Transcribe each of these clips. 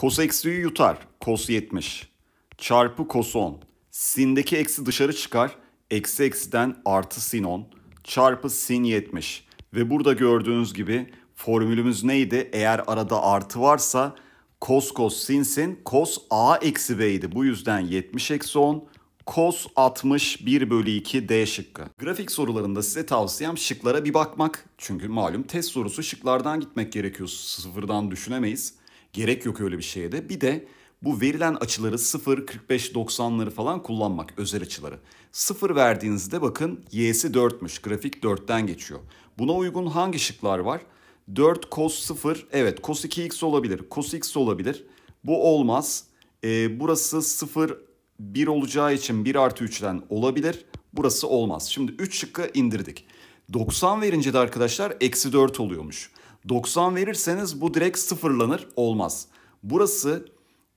Kos eksiyi yutar. Kos 70. Çarpı kos 10. Sin'deki eksi dışarı çıkar. Eksi eksiden artı sin 10. Çarpı sin 70. Ve burada gördüğünüz gibi formülümüz neydi? Eğer arada artı varsa kos kos sin sin kos a eksi b idi. Bu yüzden 70 eksi 10 kos 1 bölü 2 D şıkkı. Grafik sorularında size tavsiyem şıklara bir bakmak. Çünkü malum test sorusu şıklardan gitmek gerekiyor. Sıfırdan düşünemeyiz. Gerek yok öyle bir şeye de. Bir de bu verilen açıları 0, 45, 90'ları falan kullanmak özel açıları. 0 verdiğinizde bakın y'si 4'müş. Grafik 4'ten geçiyor. Buna uygun hangi şıklar var? 4 cos 0 evet cos 2x olabilir. Cos x olabilir. Bu olmaz. Ee, burası 0 1 olacağı için 1 artı 3'ten olabilir. Burası olmaz. Şimdi 3 şıkkı indirdik. 90 verince de arkadaşlar eksi 4 oluyormuş. 90 verirseniz bu direkt sıfırlanır olmaz. Burası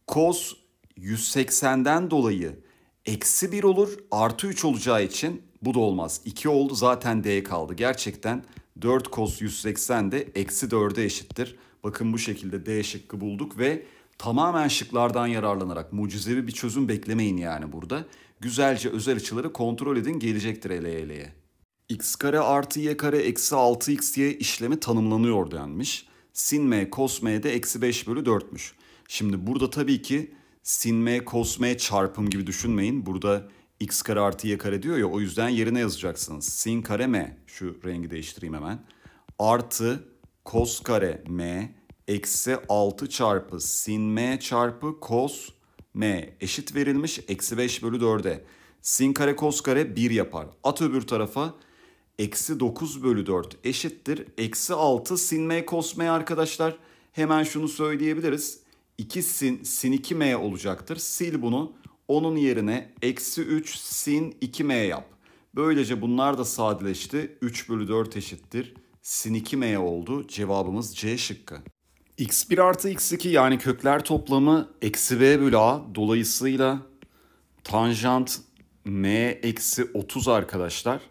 cos 180'den dolayı eksi 1 olur artı 3 olacağı için bu da olmaz. 2 oldu zaten d kaldı. Gerçekten 4 cos 180 de eksi 4'e eşittir. Bakın bu şekilde d şıkkı bulduk ve tamamen şıklardan yararlanarak mucizevi bir çözüm beklemeyin yani burada. Güzelce özel açıları kontrol edin gelecektir eleye eleye x kare artı y kare eksi 6x diye işlemi tanımlanıyor denmiş. Sin m cos m de eksi 5 bölü 4'müş. Şimdi burada tabii ki sin m cos m çarpım gibi düşünmeyin. Burada x kare artı y kare diyor ya o yüzden yerine yazacaksınız. Sin kare m şu rengi değiştireyim hemen. Artı cos kare m eksi 6 çarpı sin m çarpı cos m eşit verilmiş eksi 5 bölü 4'e. Sin kare cos kare 1 yapar. At öbür tarafa Eksi 9 bölü 4 eşittir. Eksi 6 sin m cos m arkadaşlar. Hemen şunu söyleyebiliriz. 2 sin sin 2 m olacaktır. Sil bunu. Onun yerine eksi 3 sin 2 m yap. Böylece bunlar da sadeleşti. 3 bölü 4 eşittir. Sin 2 m oldu. Cevabımız C şıkkı. x1 artı x2 yani kökler toplamı eksi b bölü a. Dolayısıyla tanjant m eksi 30 arkadaşlar.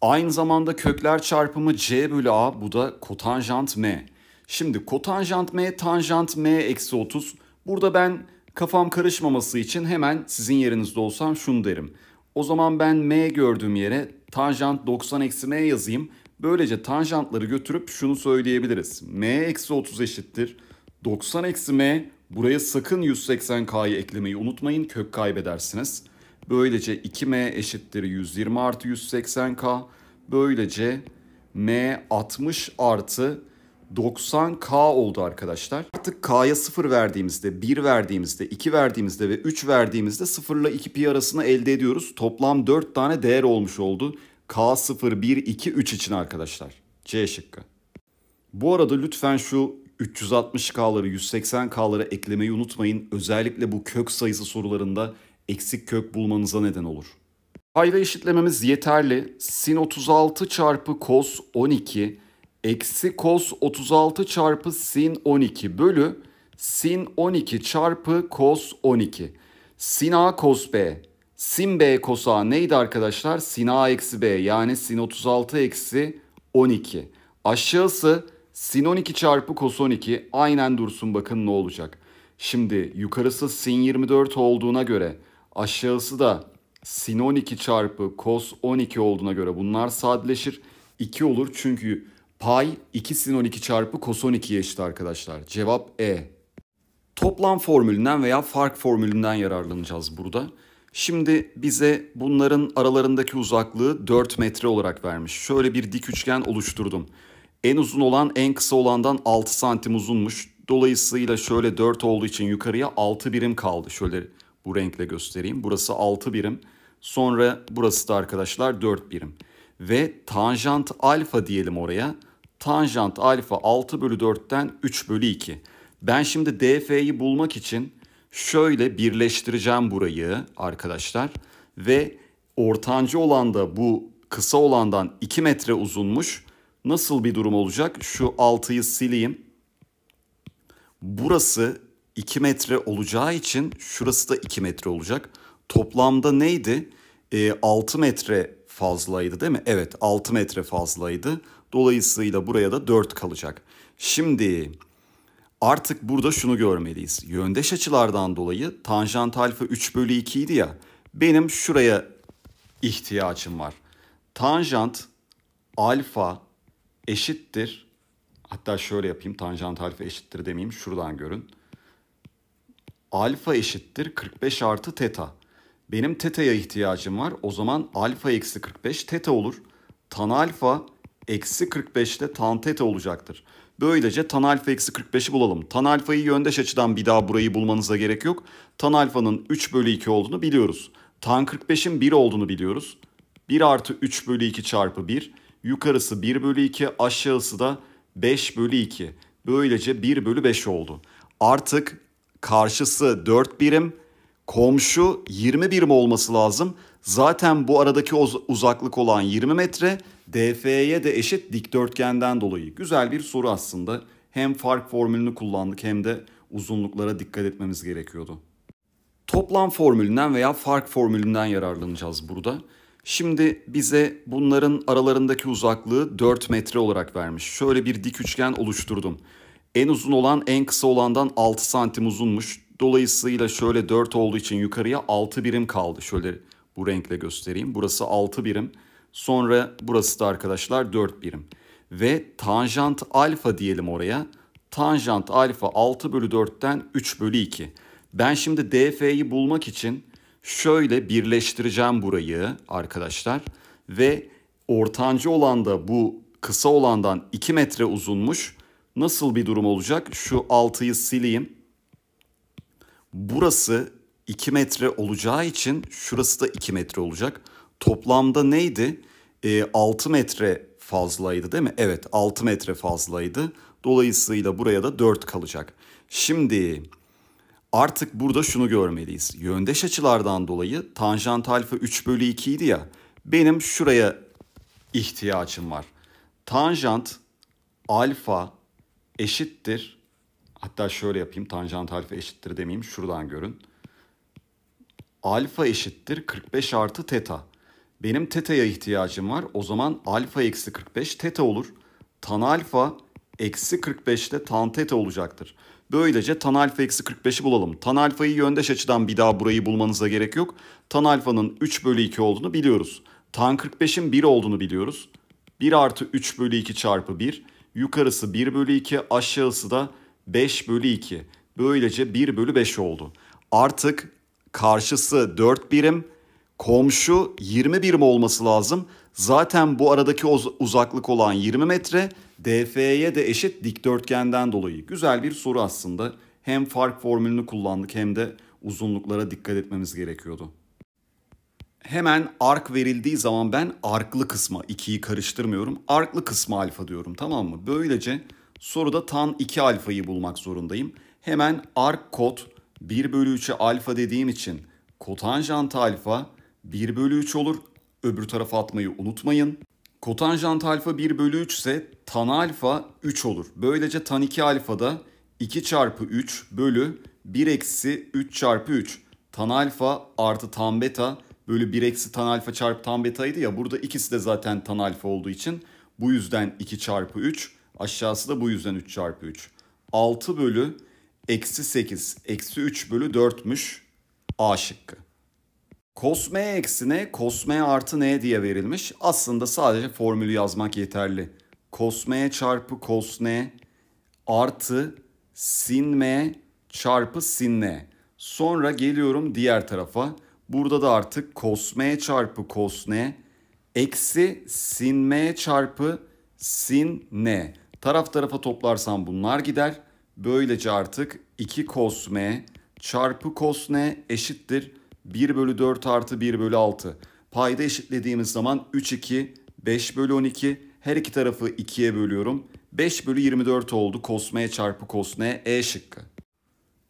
Aynı zamanda kökler çarpımı C bölü A bu da kotanjant M. Şimdi kotanjant M tanjant M eksi 30. Burada ben kafam karışmaması için hemen sizin yerinizde olsam şunu derim. O zaman ben M gördüğüm yere tanjant 90 eksi M yazayım. Böylece tanjantları götürüp şunu söyleyebiliriz. M eksi 30 eşittir. 90 eksi M buraya sakın 180K'yı eklemeyi unutmayın kök kaybedersiniz. Böylece 2m eşittir 120 artı 180k. Böylece m 60 artı 90k oldu arkadaşlar. Artık k'ya 0 verdiğimizde, 1 verdiğimizde, 2 verdiğimizde ve 3 verdiğimizde 0 ile 2 pi arasını elde ediyoruz. Toplam 4 tane değer olmuş oldu. k 0, 1, 2, 3 için arkadaşlar. C şıkkı. Bu arada lütfen şu 360K'ları, 180K'ları eklemeyi unutmayın. Özellikle bu kök sayısı sorularında eksik kök bulmanıza neden olur. Payda eşitlememiz yeterli. Sin 36 çarpı kos 12 eksi kos 36 çarpı sin 12 bölü sin 12 çarpı kos 12. Sin a kos b. Sin b kos a neydi arkadaşlar? Sin a eksi b yani sin 36 eksi 12. Aşağısı sin 12 çarpı kos 12 aynen dursun bakın ne olacak. Şimdi yukarısı sin 24 olduğuna göre Aşağısı da sin 12 çarpı cos 12 olduğuna göre bunlar sadeleşir. 2 olur çünkü pay 2 sin 12 çarpı cos 12'ye eşit arkadaşlar. Cevap E. Toplam formülünden veya fark formülünden yararlanacağız burada. Şimdi bize bunların aralarındaki uzaklığı 4 metre olarak vermiş. Şöyle bir dik üçgen oluşturdum. En uzun olan en kısa olandan 6 santim uzunmuş. Dolayısıyla şöyle 4 olduğu için yukarıya 6 birim kaldı. Şöyle bu renkle göstereyim. Burası 6 birim. Sonra burası da arkadaşlar 4 birim. Ve tanjant alfa diyelim oraya. Tanjant alfa 6 bölü 4'ten 3 bölü 2. Ben şimdi df'yi bulmak için şöyle birleştireceğim burayı arkadaşlar. Ve ortancı olan da bu kısa olandan 2 metre uzunmuş. Nasıl bir durum olacak? Şu 6'yı sileyim. Burası 2 metre olacağı için şurası da 2 metre olacak. Toplamda neydi? E, ee, 6 metre fazlaydı değil mi? Evet 6 metre fazlaydı. Dolayısıyla buraya da 4 kalacak. Şimdi artık burada şunu görmeliyiz. Yöndeş açılardan dolayı tanjant alfa 3 bölü 2 idi ya. Benim şuraya ihtiyacım var. Tanjant alfa eşittir. Hatta şöyle yapayım. Tanjant alfa eşittir demeyeyim. Şuradan görün alfa eşittir 45 artı teta. Benim teta'ya ihtiyacım var. O zaman alfa eksi 45 teta olur. Tan alfa eksi 45 ile tan teta olacaktır. Böylece tan alfa eksi 45'i bulalım. Tan alfayı yöndeş açıdan bir daha burayı bulmanıza gerek yok. Tan alfanın 3 bölü 2 olduğunu biliyoruz. Tan 45'in 1 olduğunu biliyoruz. 1 artı 3 bölü 2 çarpı 1. Yukarısı 1 bölü 2 aşağısı da 5 bölü 2. Böylece 1 bölü 5 oldu. Artık Karşısı 4 birim, komşu 20 birim olması lazım. Zaten bu aradaki uzaklık olan 20 metre DF'ye de eşit dikdörtgenden dolayı. Güzel bir soru aslında. Hem fark formülünü kullandık hem de uzunluklara dikkat etmemiz gerekiyordu. Toplam formülünden veya fark formülünden yararlanacağız burada. Şimdi bize bunların aralarındaki uzaklığı 4 metre olarak vermiş. Şöyle bir dik üçgen oluşturdum. En uzun olan en kısa olandan 6 santim uzunmuş. Dolayısıyla şöyle 4 olduğu için yukarıya 6 birim kaldı. Şöyle bu renkle göstereyim. Burası 6 birim. Sonra burası da arkadaşlar 4 birim. Ve tanjant alfa diyelim oraya. Tanjant alfa 6 bölü 4'ten 3 bölü 2. Ben şimdi df'yi bulmak için şöyle birleştireceğim burayı arkadaşlar. Ve ortancı olan da bu kısa olandan 2 metre uzunmuş. Nasıl bir durum olacak? Şu 6'yı sileyim. Burası 2 metre olacağı için şurası da 2 metre olacak. Toplamda neydi? E, ee, 6 metre fazlaydı değil mi? Evet 6 metre fazlaydı. Dolayısıyla buraya da 4 kalacak. Şimdi artık burada şunu görmeliyiz. Yöndeş açılardan dolayı tanjant alfa 3 bölü 2 idi ya. Benim şuraya ihtiyacım var. Tanjant alfa eşittir. Hatta şöyle yapayım tanjant alfa eşittir demeyeyim şuradan görün. Alfa eşittir 45 artı teta. Benim teta'ya ihtiyacım var. O zaman alfa eksi 45 teta olur. Tan alfa eksi 45'te tan teta olacaktır. Böylece tan alfa eksi 45'i bulalım. Tan alfayı yöndeş açıdan bir daha burayı bulmanıza gerek yok. Tan alfanın 3 bölü 2 olduğunu biliyoruz. Tan 45'in 1 olduğunu biliyoruz. 1 artı 3 bölü 2 çarpı 1. Yukarısı 1 bölü 2 aşağısı da 5 bölü 2. Böylece 1 bölü 5 oldu. Artık karşısı 4 birim komşu 20 birim olması lazım. Zaten bu aradaki uzaklık olan 20 metre DF'ye de eşit dikdörtgenden dolayı. Güzel bir soru aslında. Hem fark formülünü kullandık hem de uzunluklara dikkat etmemiz gerekiyordu hemen ark verildiği zaman ben arklı kısma 2'yi karıştırmıyorum. Arklı kısma alfa diyorum tamam mı? Böylece soruda tan 2 alfayı bulmak zorundayım. Hemen ark kot 1 bölü 3'e alfa dediğim için kotanjant alfa 1 bölü 3 olur. Öbür tarafa atmayı unutmayın. Kotanjant alfa 1 bölü 3 ise tan alfa 3 olur. Böylece tan 2 alfa da 2 çarpı 3 bölü 1 eksi 3 çarpı 3. Tan alfa artı tan beta böyle 1 eksi tan alfa çarpı tan betaydı ya burada ikisi de zaten tan alfa olduğu için bu yüzden 2 çarpı 3 aşağısı da bu yüzden 3 çarpı 3. 6 bölü eksi 8 eksi 3 bölü 4'müş A şıkkı. Cos m eksine cos m artı n diye verilmiş. Aslında sadece formülü yazmak yeterli. Cos m çarpı cos n artı sin m çarpı sin n. Sonra geliyorum diğer tarafa. Burada da artık kosmeye çarpı kosne eksi sin m çarpı sin ne. Taraf tarafa toplarsam bunlar gider. Böylece artık 2 kosme çarpı kosne eşittir 1 bölü 4 artı 1 bölü 6. Payda eşitlediğimiz zaman 3 2 5 bölü 12 her iki tarafı 2'ye bölüyorum. 5 bölü 24 oldu kosmeye çarpı kosneye e şıkkı.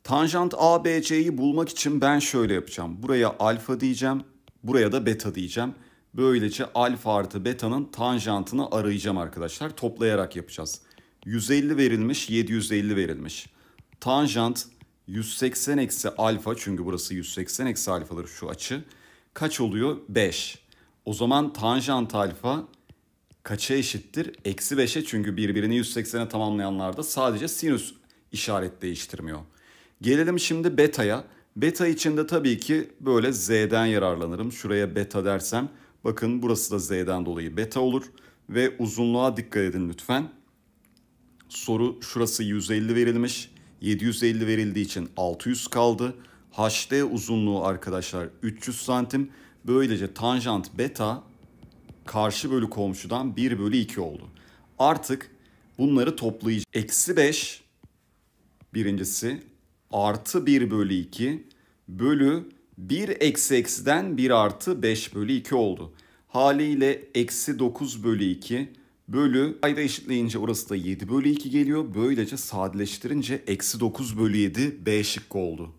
Tanjant ABC'yi bulmak için ben şöyle yapacağım. Buraya alfa diyeceğim, buraya da beta diyeceğim. Böylece alfa artı beta'nın tanjantını arayacağım arkadaşlar. Toplayarak yapacağız. 150 verilmiş, 750 verilmiş. Tanjant 180 eksi alfa çünkü burası 180 eksi alfaları şu açı. Kaç oluyor? 5. O zaman tanjant alfa kaça eşittir? Eksi 5'e çünkü birbirini 180'e tamamlayanlarda sadece sinüs işaret değiştirmiyor. Gelelim şimdi beta'ya. Beta içinde tabii ki böyle z'den yararlanırım. Şuraya beta dersem bakın burası da z'den dolayı beta olur. Ve uzunluğa dikkat edin lütfen. Soru şurası 150 verilmiş. 750 verildiği için 600 kaldı. HD uzunluğu arkadaşlar 300 santim. Böylece tanjant beta karşı bölü komşudan 1 bölü 2 oldu. Artık bunları toplayacağız. Eksi 5 birincisi artı 1 bölü 2 bölü 1 eksi eksiden 1 artı 5 bölü 2 oldu. Haliyle eksi 9 bölü 2 bölü ayda eşitleyince orası da 7 bölü 2 geliyor. Böylece sadeleştirince eksi 9 bölü 7 B şıkkı oldu.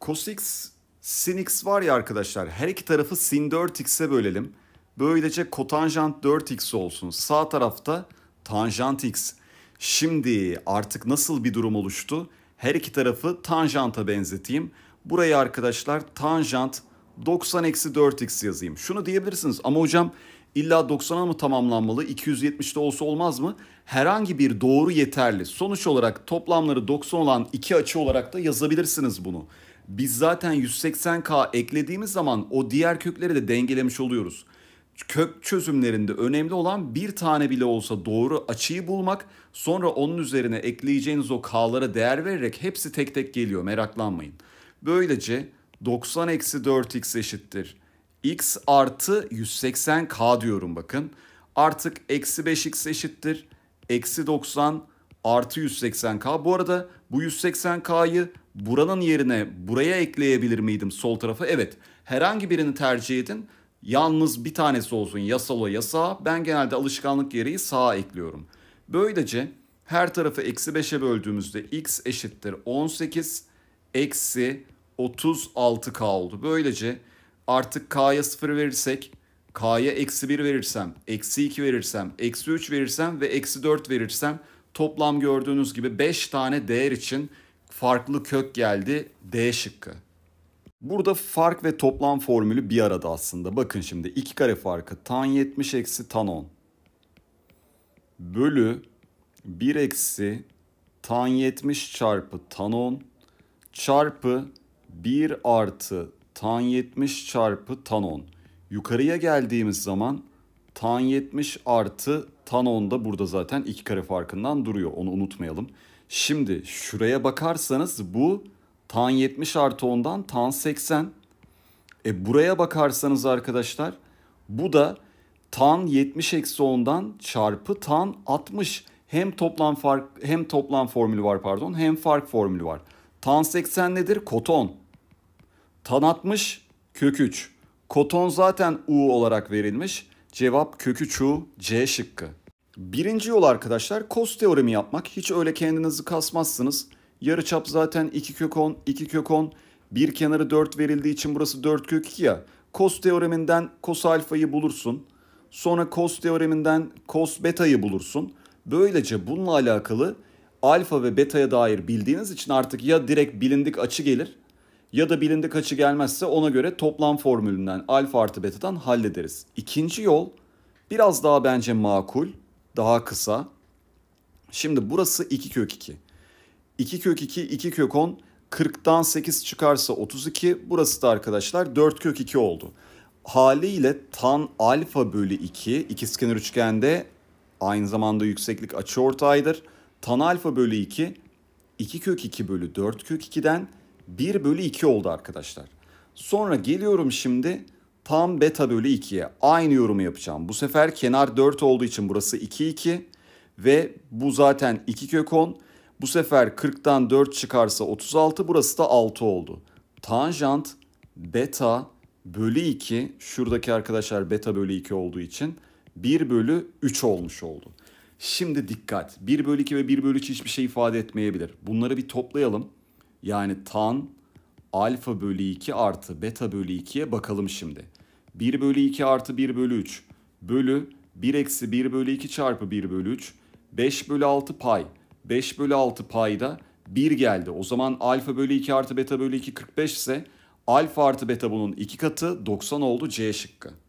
Cos x, sin x var ya arkadaşlar her iki tarafı sin 4x'e bölelim. Böylece kotanjant 4x olsun. Sağ tarafta tanjant x. Şimdi artık nasıl bir durum oluştu? Her iki tarafı tanjanta benzeteyim. Burayı arkadaşlar tanjant 90-4x yazayım. Şunu diyebilirsiniz ama hocam illa 90'a mı tamamlanmalı 270'de olsa olmaz mı? Herhangi bir doğru yeterli. Sonuç olarak toplamları 90 olan iki açı olarak da yazabilirsiniz bunu. Biz zaten 180K eklediğimiz zaman o diğer kökleri de dengelemiş oluyoruz kök çözümlerinde önemli olan bir tane bile olsa doğru açıyı bulmak, sonra onun üzerine ekleyeceğiniz o k'lara değer vererek hepsi tek tek geliyor meraklanmayın. Böylece 90 eksi 4x eşittir. x artı 180k diyorum bakın. Artık eksi 5x eşittir. Eksi 90 artı 180k. Bu arada bu 180k'yı buranın yerine buraya ekleyebilir miydim sol tarafa? Evet. Herhangi birini tercih edin. Yalnız bir tanesi olsun yasal yasa. Ben genelde alışkanlık gereği sağa ekliyorum. Böylece her tarafı eksi 5'e böldüğümüzde x eşittir 18 eksi 36k oldu. Böylece artık k'ya 0 verirsek k'ya eksi 1 verirsem, eksi 2 verirsem, eksi 3 verirsem ve eksi 4 verirsem toplam gördüğünüz gibi 5 tane değer için farklı kök geldi D şıkkı. Burada fark ve toplam formülü bir arada aslında. Bakın şimdi 2 kare farkı tan 70 eksi tan 10 bölü 1 eksi tan 70 çarpı tan 10 çarpı 1 artı tan 70 çarpı tan 10. Yukarıya geldiğimiz zaman tan 70 artı tan 10 da burada zaten 2 kare farkından duruyor. Onu unutmayalım. Şimdi şuraya bakarsanız bu Tan 70 artı 10'dan tan 80. E buraya bakarsanız arkadaşlar bu da tan 70 eksi 10'dan çarpı tan 60. Hem toplam fark hem toplam formülü var pardon hem fark formülü var. Tan 80 nedir? Koton. Tan 60 kök 3. Koton zaten U olarak verilmiş. Cevap kök 3 U C şıkkı. Birinci yol arkadaşlar kos teoremi yapmak. Hiç öyle kendinizi kasmazsınız. Yarı çap zaten 2 kök 10, 2 kök 10. Bir kenarı 4 verildiği için burası 4 kök 2 ya. Kos teoreminden kos alfayı bulursun. Sonra kos teoreminden kos betayı bulursun. Böylece bununla alakalı alfa ve betaya dair bildiğiniz için artık ya direkt bilindik açı gelir ya da bilindik açı gelmezse ona göre toplam formülünden alfa artı betadan hallederiz. İkinci yol biraz daha bence makul, daha kısa. Şimdi burası 2 kök 2. 2 kök 2, 2 kök 10, 40'tan 8 çıkarsa 32. Burası da arkadaşlar 4 kök 2 oldu. Haliyle tan alfa bölü 2 ikizkenar üçgende aynı zamanda yükseklik açıortaydır. Tan alfa bölü 2 2 kök 2 bölü 4 kök 2'den 1 bölü 2 oldu arkadaşlar. Sonra geliyorum şimdi tan beta bölü 2'ye aynı yorumu yapacağım. Bu sefer kenar 4 olduğu için burası 2 2 ve bu zaten 2 kök 10. Bu sefer 40'tan 4 çıkarsa 36 burası da 6 oldu. Tanjant beta bölü 2 şuradaki arkadaşlar beta bölü 2 olduğu için 1 bölü 3 olmuş oldu. Şimdi dikkat 1 bölü 2 ve 1 bölü 3 hiçbir şey ifade etmeyebilir. Bunları bir toplayalım. Yani tan alfa bölü 2 artı beta bölü 2'ye bakalım şimdi. 1 bölü 2 artı 1 bölü 3 bölü 1 eksi 1 bölü 2 çarpı 1 bölü 3 5 bölü 6 pay. 5 bölü 6 payda 1 geldi. O zaman alfa bölü 2 artı beta bölü 2 45 ise alfa artı beta bunun 2 katı 90 oldu C şıkkı.